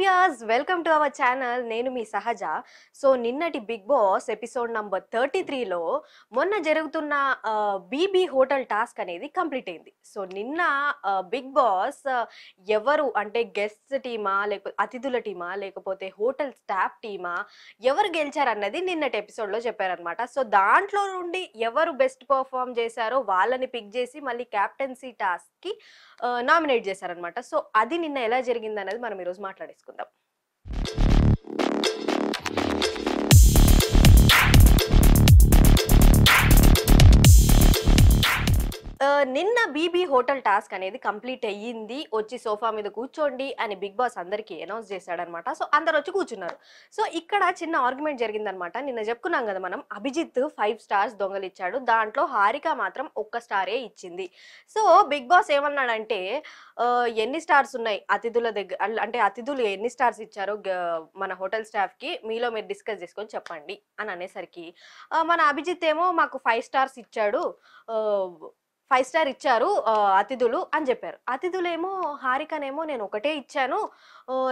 viewers welcome to our channel నేను మీ Sahaja so నిన్నటి Bigg Boss episode number thirty త్రీలో మొన్న జరుగుతున్న బీబీ హోటల్ టాస్క్ అనేది కంప్లీట్ అయింది సో నిన్న బిగ్ బాస్ ఎవరు అంటే గెస్ట్ టీమా లేకపోతే అతిథుల టీమా లేకపోతే హోటల్ స్టాఫ్ టీమా ఎవరు గెలిచారన్నది నిన్నటి ఎపిసోడ్లో చెప్పారనమాట సో దాంట్లో నుండి ఎవరు బెస్ట్ పర్ఫామ్ చేశారో వాళ్ళని పిక్ చేసి మళ్ళీ క్యాప్టెన్సీ టాస్క్కి నామినేట్ చేశారనమాట సో అది నిన్న ఎలా జరిగిందన్నది మనం ఈరోజు మాట్లాడేసుకుందాం తెలుసుకుందాం నిన్న బీబీ హోటల్ టాస్క్ అనేది కంప్లీట్ అయ్యింది వచ్చి సోఫా మీద కూర్చోండి అని బిగ్ బాస్ అందరికి అనౌన్స్ చేశాడనమాట సో అందరు వచ్చి కూర్చున్నారు సో ఇక్కడ చిన్న ఆర్గ్యుమెంట్ జరిగిందనమాట నిన్న చెప్పుకున్నాం కదా మనం అభిజిత్ ఫైవ్ స్టార్స్ దొంగలిచ్చాడు దాంట్లో హారిక మాత్రం ఒక్క స్టారే ఇచ్చింది సో బిగ్ బాస్ ఏమన్నాడంటే ఎన్ని స్టార్స్ ఉన్నాయి అతిథుల దగ్గర అంటే అతిథులు ఎన్ని స్టార్స్ ఇచ్చారో మన హోటల్ స్టాఫ్కి మీలో మీరు డిస్కస్ చేసుకొని చెప్పండి అని అనేసరికి మన అభిజిత్ ఏమో మాకు ఫైవ్ స్టార్స్ ఇచ్చాడు ఫైవ్ స్టార్ ఇచ్చారు అతిథులు అని చెప్పారు అతిథులేమో హారికనేమో నేను ఒకటే ఇచ్చాను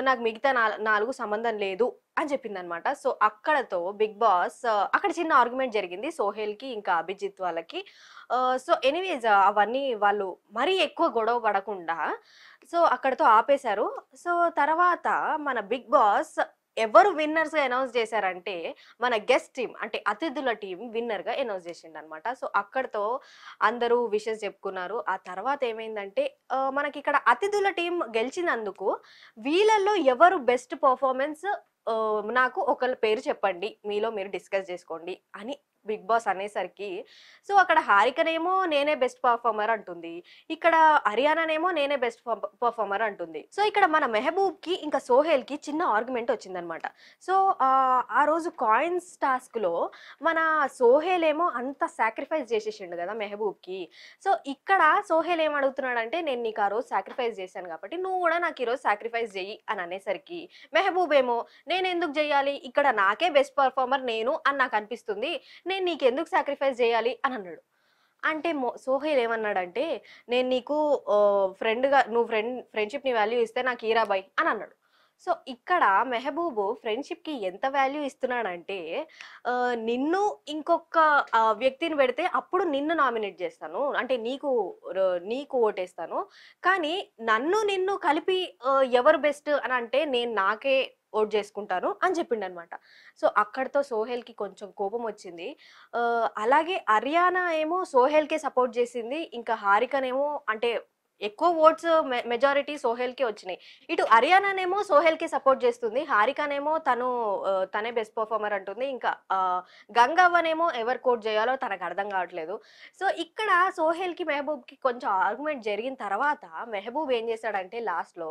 నాకు మిగతా నాలుగు సంబంధం లేదు అని చెప్పింది అనమాట సో అక్కడతో బిగ్ బాస్ అక్కడ చిన్న ఆర్గ్యుమెంట్ జరిగింది సోహెల్కి ఇంకా అభిజిత్ వాళ్ళకి సో ఎనీవేజ్ అవన్నీ వాళ్ళు మరీ ఎక్కువ గొడవ పడకుండా సో అక్కడతో ఆపేశారు సో తర్వాత మన బిగ్ బాస్ ఎవరు విన్నర్స్ గా అనౌన్స్ చేశారంటే మన గెస్ట్ టీం అంటే అతిథుల టీం విన్నర్ గా అనౌన్స్ చేసిండు అనమాట సో అక్కడతో అందరూ విషెస్ చెప్పుకున్నారు ఆ తర్వాత ఏమైందంటే మనకి ఇక్కడ అతిథుల టీం గెలిచినందుకు వీళ్ళల్లో ఎవరు బెస్ట్ పర్ఫార్మెన్స్ నాకు ఒకళ్ళ పేరు చెప్పండి మీలో మీరు డిస్కస్ చేసుకోండి అని బిగ్ బాస్ అనేసరికి సో అక్కడ హారికనేమో నేనే బెస్ట్ పర్ఫార్మర్ అంటుంది ఇక్కడ హరియానానేమో నేనే బెస్ట్ పర్ఫార్మర్ అంటుంది సో ఇక్కడ మన మెహబూబ్కి ఇంకా కి చిన్న ఆర్గ్యుమెంట్ వచ్చిందనమాట సో ఆ రోజు కాయిన్స్ లో మన సోహెల్ ఏమో అంత సాక్రిఫైస్ చేసేసిండు కదా మెహబూబ్కి సో ఇక్కడ సోహెల్ అడుగుతున్నాడంటే నేను నీకు ఆ రోజు సాక్రిఫైస్ చేశాను కాబట్టి నువ్వు కూడా నాకు ఈరోజు సాక్రిఫైస్ చెయ్యి అని అనేసరికి మెహబూబ్ ఏమో నేను ఎందుకు చేయాలి ఇక్కడ నాకే బెస్ట్ పర్ఫార్మర్ నేను అని నాకు అనిపిస్తుంది నేను నీకు ఎందుకు సాక్రిఫైస్ చేయాలి అని అన్నాడు అంటే మో సోహైల్ ఏమన్నాడంటే నేను నీకు ఫ్రెండ్గా నువ్వు ఫ్రెండ్ ఫ్రెండ్షిప్ని వాల్యూ ఇస్తే నాకు హీరాబాయ్ అని అన్నాడు సో ఇక్కడ మెహబూబ్ ఫ్రెండ్షిప్కి ఎంత వాల్యూ ఇస్తున్నాడంటే నిన్ను ఇంకొక వ్యక్తిని పెడితే అప్పుడు నిన్ను నామినేట్ చేస్తాను అంటే నీకు నీకు ఓటేస్తాను కానీ నన్ను నిన్ను కలిపి ఎవరు బెస్ట్ అని అంటే నేను నాకే ఓట్ చేసుకుంటాను అని చెప్పిండు అనమాట సో అక్కడతో సోహెల్కి కొంచెం కోపం వచ్చింది అలాగే హర్యానా ఏమో సోహెల్కే సపోర్ట్ చేసింది ఇంకా హారికనేమో అంటే ఎక్కువ ఓట్స్ మెజారిటీ సోహెల్కి వచ్చినాయి ఇటు హర్యానానేమో సోహెల్కి సపోర్ట్ చేస్తుంది హారికనేమో తను తనే బెస్ట్ పర్ఫార్మర్ అంటుంది ఇంకా గంగవ్వనేమో ఎవరు కోట్ చేయాలో తనకు అర్థం కావట్లేదు సో ఇక్కడ సోహెల్కి మెహబూబ్కి కొంచెం ఆర్గ్యుమెంట్ జరిగిన తర్వాత మెహబూబ్ ఏం చేశాడంటే లాస్ట్లో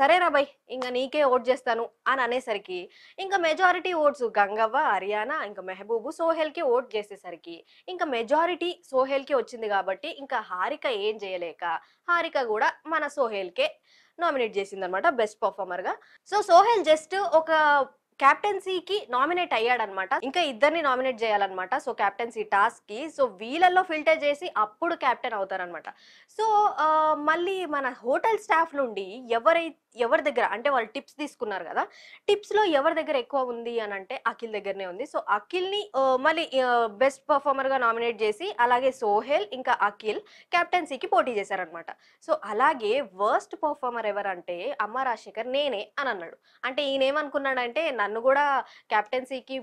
సరేనా భయ్ ఇంకా నీకే ఓట్ చేస్తాను అని అనేసరికి ఇంకా మెజారిటీ ఓట్స్ గంగవ్వ హర్యానా ఇంకా మెహబూబు సోహెల్కి ఓట్ చేసేసరికి ఇంకా మెజారిటీ సోహెల్కి వచ్చింది కాబట్టి ఇంకా హారిక ఏం చేయలేక హారిక కూడా మన సోహెల్కే నామినేట్ చేసింది అనమాట బెస్ట్ పర్ఫార్మర్గా సో సోహెల్ జస్ట్ ఒక క్యాప్టెన్సీకి నామినేట్ అయ్యాడనమాట ఇంకా ఇద్దరిని నామినేట్ చేయాలన్నమాట సో క్యాప్టెన్సీ టాస్క్కి సో వీళ్ళల్లో ఫిల్టర్ చేసి అప్పుడు క్యాప్టెన్ అవుతారనమాట సో మళ్ళీ మన హోటల్ స్టాఫ్ నుండి ఎవరైతే ఎవరి దగ్గర అంటే వాళ్ళు టిప్స్ తీసుకున్నారు కదా టిప్స్లో ఎవరి దగ్గర ఎక్కువ ఉంది అని అంటే అఖిల్ దగ్గరనే ఉంది సో అఖిల్ని మళ్ళీ బెస్ట్ పర్ఫార్మర్గా నామినేట్ చేసి అలాగే సోహెల్ ఇంకా అఖిల్ క్యాప్టెన్సీకి పోటీ చేశారనమాట సో అలాగే వర్స్ట్ పర్ఫార్మర్ ఎవరంటే అమ్మ రాజశేఖర్ నేనే అని అన్నాడు అంటే ఈయన ఏమనుకున్నాడంటే నన్ను కూడా క్యాప్టెన్సీకి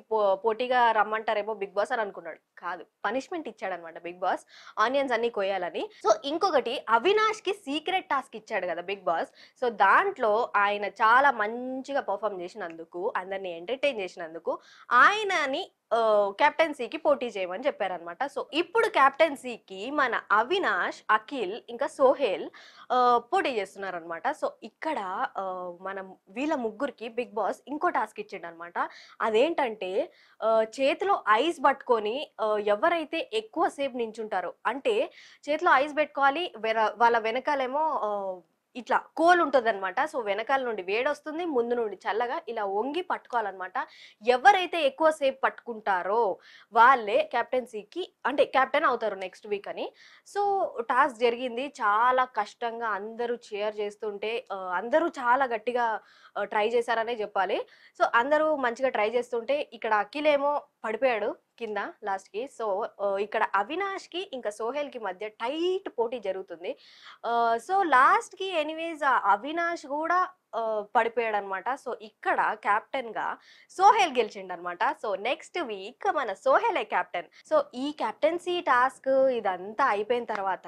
పోటీగా రమ్మంటారేమో బిగ్ బాస్ అని అనుకున్నాడు కాదు పనిష్మెంట్ ఇచ్చాడనమాట బిగ్ బాస్ ఆనియన్స్ అన్ని కొయ్యాలని సో ఇంకొకటి అవినాష్కి సీక్రెట్ టాస్క్ ఇచ్చాడు కదా బిగ్ బాస్ సో దాంట్లో దాంట్లో ఆయన చాలా మంచిగా పర్ఫామ్ చేసినందుకు అందరినీ ఎంటర్టైన్ చేసినందుకు ఆయనని కెప్టెన్సీకి పోటీ చేయమని చెప్పారనమాట సో ఇప్పుడు కెప్టెన్సీకి మన అవినాష్ అఖిల్ ఇంకా సోహెల్ పోటీ చేస్తున్నారనమాట సో ఇక్కడ మనం వీళ్ళ ముగ్గురికి బిగ్ బాస్ ఇంకో టాస్క్ ఇచ్చాడు అనమాట అదేంటంటే చేతిలో ఐస్ పట్టుకొని ఎవరైతే ఎక్కువసేపు నించుంటారో అంటే చేతిలో ఐస్ పెట్టుకోవాలి వాళ్ళ వెనకాలేమో ఇట్లా కోల్ ఉంటుంది అనమాట సో వెనకాల నుండి వేడి వస్తుంది ముందు నుండి చల్లగా ఇలా వంగి పట్టుకోవాలన్నమాట ఎవరైతే ఎక్కువసేపు పట్టుకుంటారో వాళ్ళే కెప్టెన్సీకి అంటే కెప్టెన్ అవుతారు నెక్స్ట్ వీక్ అని సో టాస్క్ జరిగింది చాలా కష్టంగా అందరూ చేర్ చేస్తుంటే అందరూ చాలా గట్టిగా ట్రై చేశారనే చెప్పాలి సో అందరూ మంచిగా ట్రై చేస్తుంటే ఇక్కడ అఖిలేమో పడిపోయాడు కింద లాస్ట్కి సో ఇక్కడ అవినాష్కి ఇంకా కి మధ్య టైట్ పోటీ జరుగుతుంది సో లాస్ట్కి ఎనీవేస్ అవినాష్ కూడా పడిపోయాడు అనమాట సో ఇక్కడ క్యాప్టెన్ గా సోహెల్ గెలిచిండు అనమాట సో నెక్స్ట్ వీక్ మన సోహెలే కెప్టెన్ సో ఈ కెప్టెన్సీ టాస్క్ ఇదంతా అయిపోయిన తర్వాత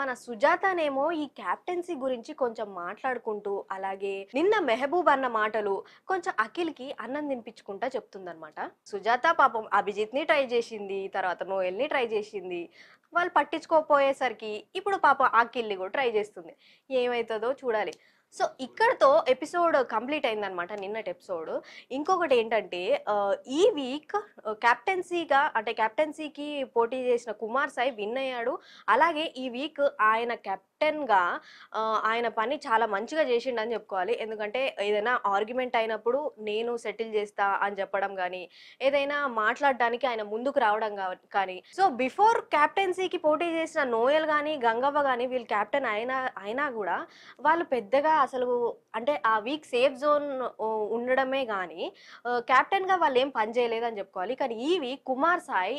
మన సుజాతనేమో ఈ కెప్టెన్సీ గురించి కొంచెం మాట్లాడుకుంటూ అలాగే నిన్న మెహబూబ్ అన్న మాటలు కొంచెం అఖిల్ కి అన్నం తినిపించుకుంటా చెప్తుందనమాట సుజాత పాపం అభిజిత్ ని ట్రై చేసింది తర్వాత నోయల్ ని ట్రై చేసింది వాళ్ళు పట్టించుకోపోయేసరికి ఇప్పుడు పాపం అఖిల్ని కూడా ట్రై చేస్తుంది ఏమవుతుందో చూడాలి సో ఇక్కడతో ఎపిసోడ్ కంప్లీట్ అయిందనమాట నిన్నటి ఎపిసోడ్ ఇంకొకటి ఏంటంటే ఈ వీక్ క్యాప్టెన్సీగా అంటే క్యాప్టెన్సీకి పోటీ చేసిన కుమార్ సాయి విన్ అయ్యాడు అలాగే ఈ వీక్ ఆయన కెప్టెన్గా ఆయన పని చాలా మంచిగా చేసిండని చెప్పుకోవాలి ఎందుకంటే ఏదైనా ఆర్గ్యుమెంట్ అయినప్పుడు నేను సెటిల్ చేస్తా అని చెప్పడం కానీ ఏదైనా మాట్లాడడానికి ఆయన ముందుకు రావడం కానీ సో బిఫోర్ క్యాప్టెన్సీకి పోటీ చేసిన నోయల్ కానీ గంగవ్వ కానీ వీళ్ళు క్యాప్టెన్ అయినా అయినా కూడా వాళ్ళు పెద్దగా అసలు అంటే ఆ వీక్ సేఫ్ జోన్ ఉండడమే కానీ కెప్టెన్గా వాళ్ళు ఏం పని చేయలేదని చెప్పుకోవాలి కానీ ఈ వీక్ కుమార్ సాయి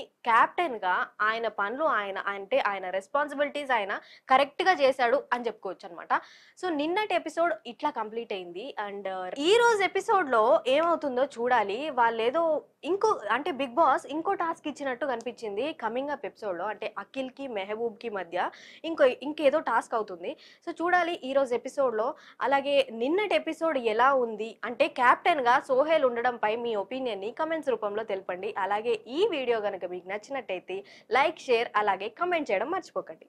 గా ఆయన పనులు ఆయన అంటే ఆయన రెస్పాన్సిబిలిటీస్ ఆయన కరెక్ట్గా చేశాడు అని చెప్పుకోవచ్చు అనమాట సో నిన్నటి ఎపిసోడ్ ఇట్లా కంప్లీట్ అయింది అండ్ ఈ రోజు ఎపిసోడ్లో ఏమవుతుందో చూడాలి వాళ్ళు ఏదో ఇంకో అంటే బిగ్ బాస్ ఇంకో టాస్క్ ఇచ్చినట్టు కనిపించింది కమింగ్ అప్ ఎపిసోడ్లో అంటే అఖిల్కి మెహబూబ్కి మధ్య ఇంకో ఇంకేదో టాస్క్ అవుతుంది సో చూడాలి ఈరోజు ఎపిసోడ్లో అలాగే నిన్నటి ఎపిసోడ్ ఎలా ఉంది అంటే క్యాప్టెన్గా సోహెల్ ఉండడంపై మీ ఒపీనియన్ని కమెంట్స్ రూపంలో తెలపండి అలాగే ఈ వీడియో కనుక మీకు నచ్చినట్టయితే లైక్ షేర్ అలాగే కమెంట్ చేయడం మర్చిపోకండి